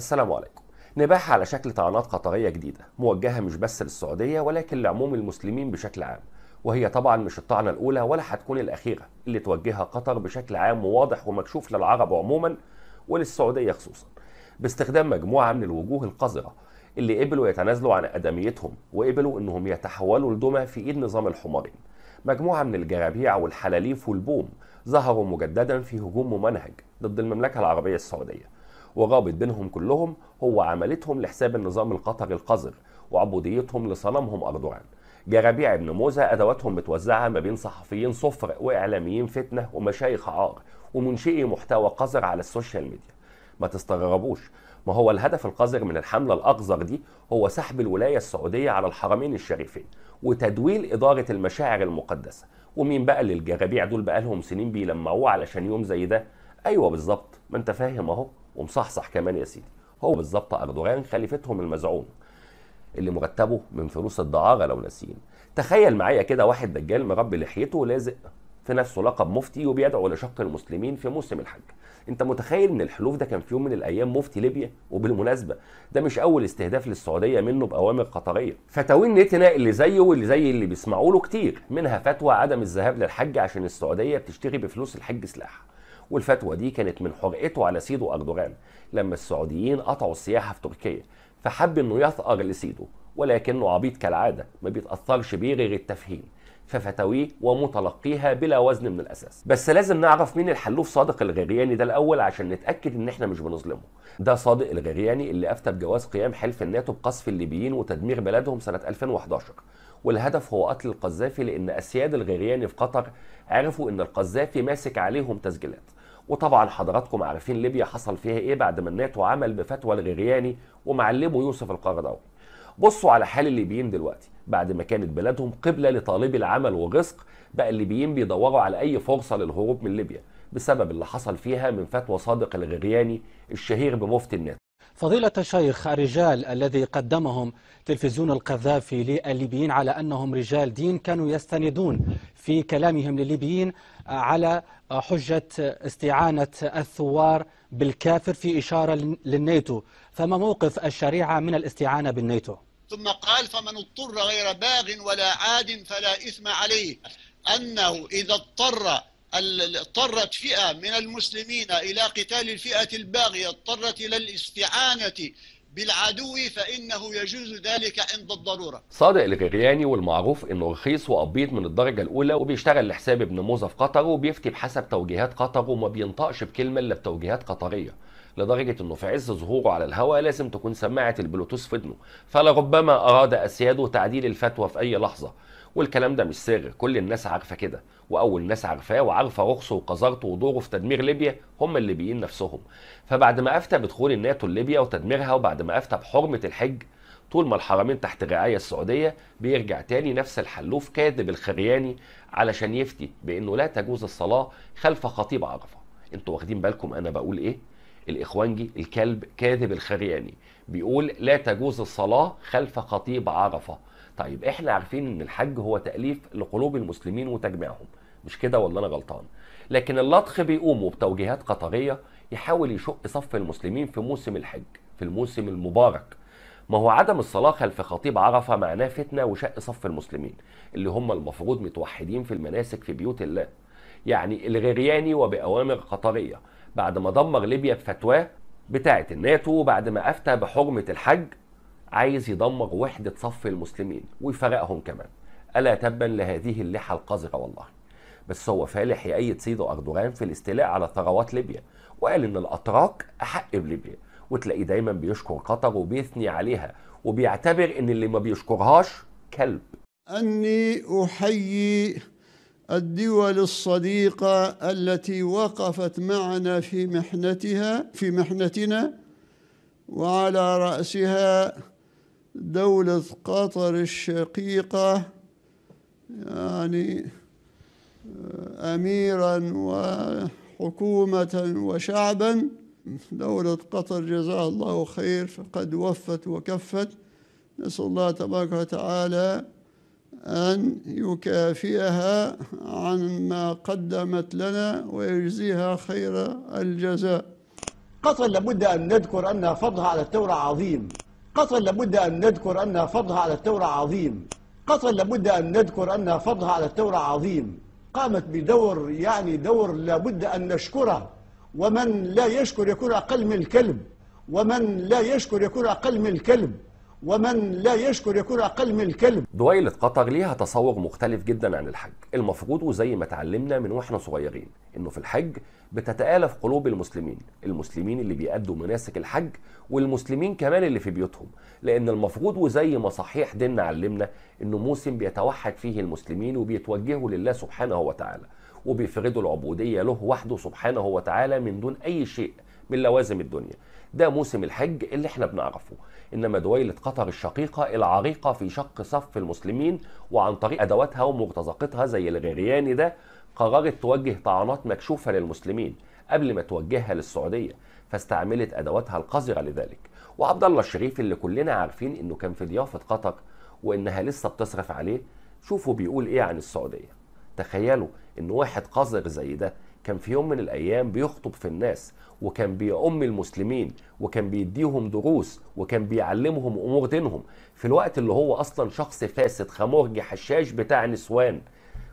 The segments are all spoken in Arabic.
السلام عليكم نباح على شكل طعنات قطرية جديدة موجهة مش بس للسعودية ولكن لعموم المسلمين بشكل عام وهي طبعا مش الطعنة الأولى ولا هتكون الأخيرة اللي توجهها قطر بشكل عام وواضح ومكشوف للعرب عموما وللسعودية خصوصا باستخدام مجموعة من الوجوه القذرة اللي قبلوا يتنازلوا عن أدميتهم وقبلوا إنهم يتحولوا لدمى في إيد نظام الحمارين مجموعة من الجرابيع والحلاليف والبوم ظهروا مجددا في هجوم ممنهج ضد المملكة العربية السعودية وغابت بينهم كلهم هو عملتهم لحساب النظام القطري القذر وعبوديتهم لصنمهم أردوغان جرابيع بن موزة أدواتهم متوزعة ما بين صحفيين صفر وإعلاميين فتنة ومشايخ عار ومنشئي محتوى قذر على السوشيال ميديا ما تستغربوش ما هو الهدف القذر من الحملة الأقذر دي هو سحب الولاية السعودية على الحرمين الشريفين وتدويل إدارة المشاعر المقدسة ومين بقى اللي الجرابيع دول بقالهم سنين بيلمعوه علشان يوم زي ده ايوه بالظبط ما انت فاهم اهو ومصحصح كمان يا سيدي هو بالظبط اردوغان خليفتهم المزعوم اللي مرتبه من فلوس الدعاره لو ناسيين تخيل معايا كده واحد دجال مربي لحيته لازق في نفسه لقب مفتي وبيدعو لشق المسلمين في موسم الحج انت متخيل ان الحلوف ده كان في يوم من الايام مفتي ليبيا وبالمناسبه ده مش اول استهداف للسعوديه منه باوامر قطريه فتاوين نتنا اللي زيه واللي زي اللي بيسمعوا له كتير منها فتوى عدم الذهاب للحج عشان السعوديه بتشتري بفلوس الحج سلاح والفتوى دي كانت من حرقته على سيدو أردوغان لما السعوديين قطعوا السياحة في تركيا فحب إنه يثأر لسيدو ولكنه عبيط كالعادة ما بيتأثرش بيه غير التفهيم ففتاويه ومتلقيها بلا وزن من الاساس بس لازم نعرف مين الحلوف صادق الغرياني ده الاول عشان نتاكد ان احنا مش بنظلمه ده صادق الغرياني اللي افتى بجواز قيام حلف الناتو بقصف الليبيين وتدمير بلدهم سنه 2011 والهدف هو قتل القذافي لان اسياد الغرياني في قطر عرفوا ان القذافي ماسك عليهم تسجيلات وطبعا حضراتكم عارفين ليبيا حصل فيها ايه بعد ما الناتو عمل بفتوى الغرياني ومعلمه يوسف القرضاوي بصوا على حال الليبيين دلوقتي بعد ما كانت بلادهم قبلة لطالبي العمل والرزق بقى الليبيين بيدوروا على أي فرصة للهروب من ليبيا بسبب اللي حصل فيها من فتوى صادق الغرياني الشهير بمفتي الناتو فضيلة الشيخ الرجال الذي قدمهم تلفزيون القذافي للليبيين على أنهم رجال دين كانوا يستندون في كلامهم للليبيين على حجة استعانة الثوار بالكافر في إشارة للنيتو فما موقف الشريعة من الاستعانة بالنيتو ثم قال فمن اضطر غير باغ ولا عاد فلا إثم عليه أنه إذا اضطر اضطرت فئة من المسلمين إلى قتال الفئة الباغية اضطرت إلى الاستعانة بالعدو فإنه يجوز ذلك عند الضرورة صادق الغرياني والمعروف إنه رخيص وأبيض من الدرجة الأولى وبيشتغل لحساب ابن موزة في قطر وبيفتي بحسب توجيهات قطر وما بينطقش بكلمة إلا بتوجيهات قطرية لدرجة انه في عز ظهوره على الهواء لازم تكون سماعة البلوتوث في ودنه فلربما اراد اسياده تعديل الفتوى في اي لحظة والكلام ده مش سر كل الناس عارفه كده واول ناس عارفاه وعارفه رخصه وقذارته ودوره في تدمير ليبيا هم الليبيين نفسهم فبعد ما افتى بدخول الناتو ليبيا وتدميرها وبعد ما افتى بحرمه الحج طول ما الحرمين تحت رعاية السعوديه بيرجع تاني نفس الحلوف كاذب الخرياني علشان يفتي بانه لا تجوز الصلاه خلف خطيب عرفه انتوا واخدين بالكم انا بقول ايه الاخوانجي الكلب كاذب الخرياني بيقول لا تجوز الصلاه خلف خطيب عرفه طيب احنا عارفين ان الحج هو تاليف لقلوب المسلمين وتجميعهم مش كده ولا انا غلطان لكن اللطخ بيقوموا بتوجيهات قطريه يحاول يشق صف المسلمين في موسم الحج في الموسم المبارك ما هو عدم الصلاة خلف خطيب عرفة معناه فتنة وشق صف المسلمين اللي هم المفروض متوحدين في المناسك في بيوت الله يعني الغرياني وبأوامر قطرية بعد ما دمر ليبيا بفتواه بتاعة الناتو بعد ما أفتى بحرمة الحج عايز يدمر وحدة صف المسلمين ويفرقهم كمان ألا تبا لهذه اللحى القذرة والله بس هو فالح يأيد سيده أردوغان في الاستيلاء على ثروات ليبيا وقال إن الأتراك أحق بليبيا وتلاقيه دايما بيشكر قطر وبيثني عليها وبيعتبر إن اللي ما بيشكرهاش كلب أني أحيي الدول الصديقة التي وقفت معنا في محنتها في محنتنا وعلى رأسها دولة قطر الشقيقة يعني أميرا وحكومة وشعبا دولة قطر جزاها الله خير فقد وفت وكفت نسأل الله تبارك وتعالى أن يكافئها عن ما قدمت لنا ويجزيها خير الجزاء قطر لابد أن نذكر أن فضلها على الثورة عظيم قطعا لابد أن نذكر أن فضلها على التوراة عظيم قطعا لابد أن نذكر أن فضلها على التوراة عظيم قامت بدور يعني دور لابد أن نشكره ومن لا يشكر يكون أقل من الكلب ومن لا يشكر يكون أقل من الكلب ومن لا يشكر يكون أقل من الكلب دويلة قطر ليها تصور مختلف جدا عن الحج المفروض وزي ما اتعلمنا من واحنا صغيرين انه في الحج بتتآلف قلوب المسلمين المسلمين اللي بيأدوا مناسك الحج والمسلمين كمان اللي في بيوتهم لأن المفروض وزي ما صحيح ديننا علمنا انه موسم بيتوحد فيه المسلمين وبيتوجهوا لله سبحانه وتعالى وبيفردوا العبودية له وحده سبحانه وتعالى من دون أي شيء من لوازم الدنيا ده موسم الحج اللي احنا بنعرفه انما دويلة قطر الشقيقة العريقة في شق صف المسلمين وعن طريق ادواتها ومرتزقتها زي الغرياني ده قررت توجه طعنات مكشوفة للمسلمين قبل ما توجهها للسعودية فاستعملت ادواتها القذرة لذلك وعبد الله الشريف اللي كلنا عارفين انه كان في ضيافة قطر وانها لسه بتصرف عليه شوفوا بيقول ايه عن السعودية تخيلوا ان واحد قذر زي ده كان في يوم من الايام بيخطب في الناس وكان بيؤم المسلمين وكان بيديهم دروس وكان بيعلمهم امور دينهم في الوقت اللي هو اصلا شخص فاسد خمرجي حشاش بتاع نسوان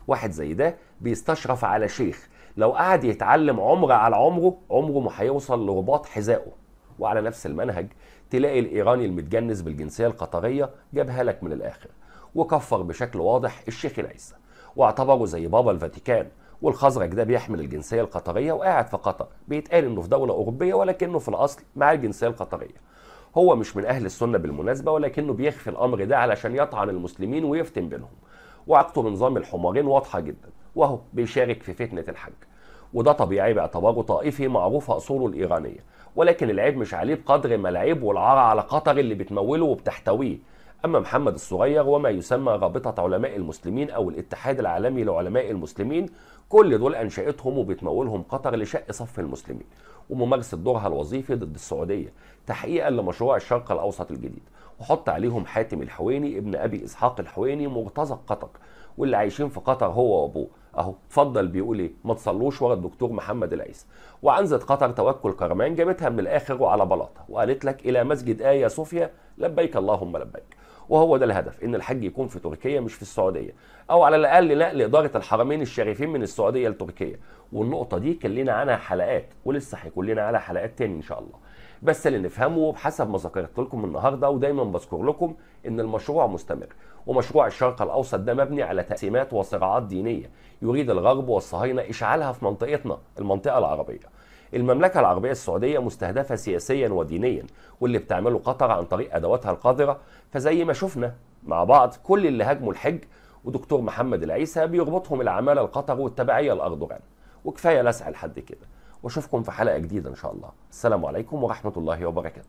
واحد زي ده بيستشرف على شيخ لو قعد يتعلم عمر على عمره عمره ما هيوصل لرباط حذائه وعلى نفس المنهج تلاقي الايراني المتجنس بالجنسيه القطريه جابها لك من الاخر وكفر بشكل واضح الشيخ العيسى واعتبره زي بابا الفاتيكان والخزرج ده بيحمل الجنسيه القطريه وقاعد في قطر بيتقال انه في دوله اوروبيه ولكنه في الاصل مع الجنسيه القطريه هو مش من اهل السنه بالمناسبه ولكنه بيخفي الامر ده علشان يطعن المسلمين ويفتن بينهم وعقته بنظام الحمارين واضحه جدا وهو بيشارك في فتنه الحج وده طبيعي باعتباره طائفي معروف اصوله الايرانيه ولكن العيب مش عليه بقدر ما العيب والعار على قطر اللي بتموله وبتحتويه أما محمد الصغير وما يسمى رابطة علماء المسلمين أو الاتحاد العالمي لعلماء المسلمين كل دول أنشأتهم وبتمولهم قطر لشق صف المسلمين وممارسة دورها الوظيفي ضد السعودية تحقيقا لمشروع الشرق الأوسط الجديد وحط عليهم حاتم الحويني ابن أبي إسحاق الحويني مرتزق قطر واللي عايشين في قطر هو وابوه اهو اتفضل بيقول ايه ما تصلوش ورا الدكتور محمد العيسى وعنزه قطر توكل كرمان جابتها من الاخر وعلى بلاطه وقالت لك الى مسجد ايه صوفيا لبيك اللهم لبيك وهو ده الهدف ان الحج يكون في تركيا مش في السعوديه او على الاقل نقل اداره الحرمين الشريفين من السعوديه لتركيا والنقطه دي كان لنا عنها حلقات ولسه هيكون لنا على حلقات تاني ان شاء الله بس اللي نفهمه بحسب ما ذكرت لكم النهارده ودايما بذكر لكم ان المشروع مستمر ومشروع الشرق الاوسط ده مبني على تقسيمات وصراعات دينيه يريد الغرب والصهاينه اشعالها في منطقتنا المنطقه العربيه المملكة العربية السعودية مستهدفة سياسيا ودينيا واللي بتعمله قطر عن طريق أدواتها القذرة فزي ما شفنا مع بعض كل اللي هاجموا الحج ودكتور محمد العيسى بيربطهم العمالة القطر والتبعية لأردوغان وكفاية لسع لحد كده واشوفكم في حلقة جديدة إن شاء الله السلام عليكم ورحمة الله وبركاته